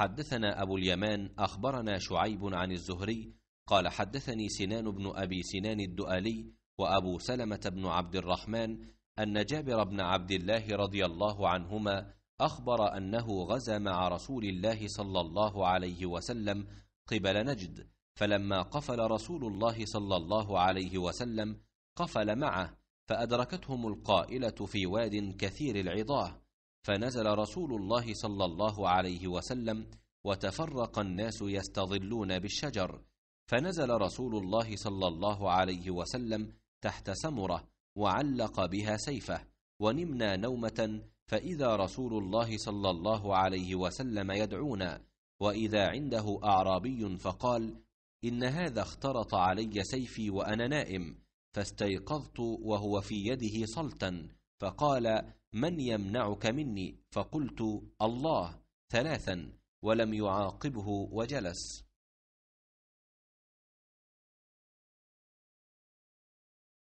حدثنا أبو اليمان أخبرنا شعيب عن الزهري قال حدثني سنان بن أبي سنان الدؤلي وأبو سلمة بن عبد الرحمن أن جابر بن عبد الله رضي الله عنهما أخبر أنه غزا مع رسول الله صلى الله عليه وسلم قبل نجد فلما قفل رسول الله صلى الله عليه وسلم قفل معه فأدركتهم القائلة في واد كثير العضاه فنزل رسول الله صلى الله عليه وسلم وتفرق الناس يستظلون بالشجر فنزل رسول الله صلى الله عليه وسلم تحت سمره وعلق بها سيفه ونمنا نومه فاذا رسول الله صلى الله عليه وسلم يدعونا واذا عنده اعرابي فقال ان هذا اخترط علي سيفي وانا نائم فاستيقظت وهو في يده صلتا فقال من يمنعك مني فقلت الله ثلاثا ولم يعاقبه وجلس